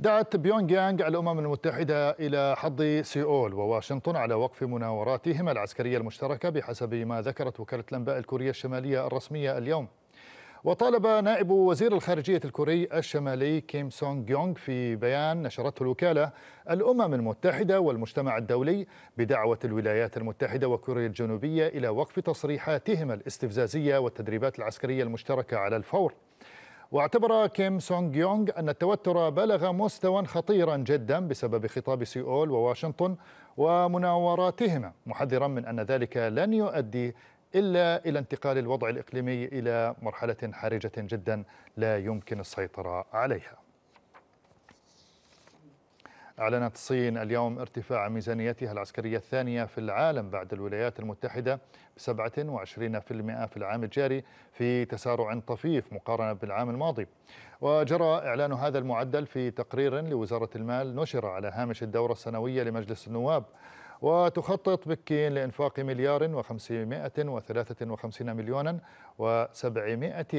دعت بيونغ يانغ الأمم المتحدة إلى حظ سيول وواشنطن على وقف مناوراتهما العسكرية المشتركة بحسب ما ذكرت وكالة الأنباء الكورية الشمالية الرسمية اليوم وطالب نائب وزير الخارجية الكوري الشمالي كيم سونغ يونغ في بيان نشرته الوكالة الأمم المتحدة والمجتمع الدولي بدعوة الولايات المتحدة وكوريا الجنوبية إلى وقف تصريحاتهما الاستفزازية والتدريبات العسكرية المشتركة على الفور واعتبر كيم سونغ يونغ أن التوتر بلغ مستوى خطيرا جدا بسبب خطاب سيول وواشنطن ومناوراتهما محذرا من أن ذلك لن يؤدي إلا إلى انتقال الوضع الإقليمي إلى مرحلة حرجة جدا لا يمكن السيطرة عليها أعلنت الصين اليوم ارتفاع ميزانيتها العسكرية الثانية في العالم بعد الولايات المتحدة ب 27% في العام الجاري في تسارع طفيف مقارنة بالعام الماضي وجرى إعلان هذا المعدل في تقرير لوزارة المال نشر على هامش الدورة السنوية لمجلس النواب وتخطط بكين لإنفاق مليار و553 مليونا و700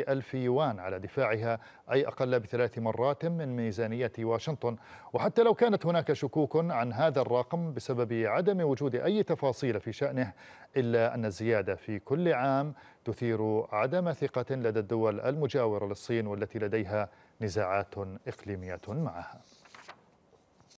ألف يوان على دفاعها أي أقل بثلاث مرات من ميزانية واشنطن وحتى لو كانت هناك شكوك عن هذا الرقم بسبب عدم وجود أي تفاصيل في شأنه إلا أن الزيادة في كل عام تثير عدم ثقة لدى الدول المجاورة للصين والتي لديها نزاعات إقليمية معها